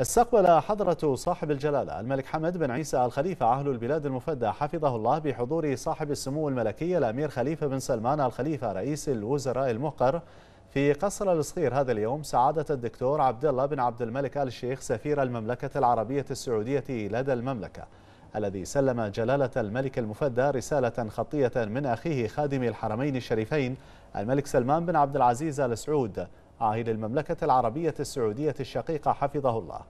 استقبل حضرة صاحب الجلالة الملك حمد بن عيسى الخليفة عهل البلاد المفدى حفظه الله بحضور صاحب السمو الملكي الأمير خليفة بن سلمان الخليفة رئيس الوزراء المقر في قصر الصغير هذا اليوم سعادة الدكتور عبد الله بن عبد الملك آل الشيخ سفير المملكة العربية السعودية لدى المملكة الذي سلم جلالة الملك المفدى رسالة خطية من أخيه خادم الحرمين الشريفين الملك سلمان بن عبد العزيز آل سعود عاهل المملكة العربية السعودية الشقيقة حفظه الله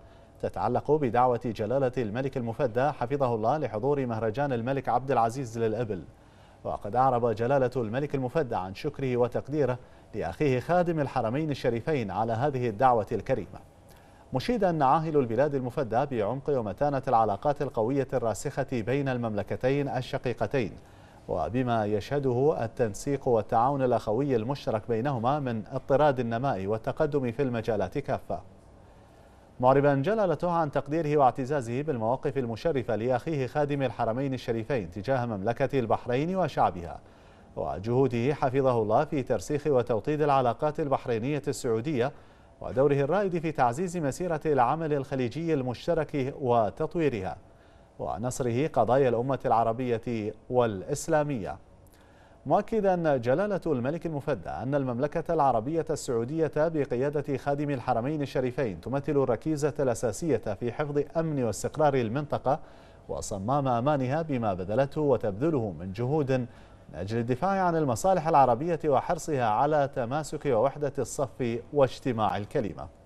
تتعلق بدعوة جلالة الملك المفدى حفظه الله لحضور مهرجان الملك عبد العزيز للإبل وقد أعرب جلالة الملك المفدى عن شكره وتقديره لأخيه خادم الحرمين الشريفين على هذه الدعوة الكريمة مشيدا عاهل البلاد المفدى بعمق ومتانة العلاقات القوية الراسخة بين المملكتين الشقيقتين وبما يشهده التنسيق والتعاون الأخوي المشترك بينهما من اضطراد النماء والتقدم في المجالات كافة معربا جلالته عن تقديره واعتزازه بالمواقف المشرفة لأخيه خادم الحرمين الشريفين تجاه مملكة البحرين وشعبها وجهوده حفظه الله في ترسيخ وتوطيد العلاقات البحرينية السعودية ودوره الرائد في تعزيز مسيرة العمل الخليجي المشترك وتطويرها ونصره قضايا الأمة العربية والإسلامية مؤكدا جلالة الملك المفدى أن المملكة العربية السعودية بقيادة خادم الحرمين الشريفين تمثل الركيزة الأساسية في حفظ أمن واستقرار المنطقة وصمام أمانها بما بذلته وتبذله من جهود من أجل الدفاع عن المصالح العربية وحرصها على تماسك ووحدة الصف واجتماع الكلمة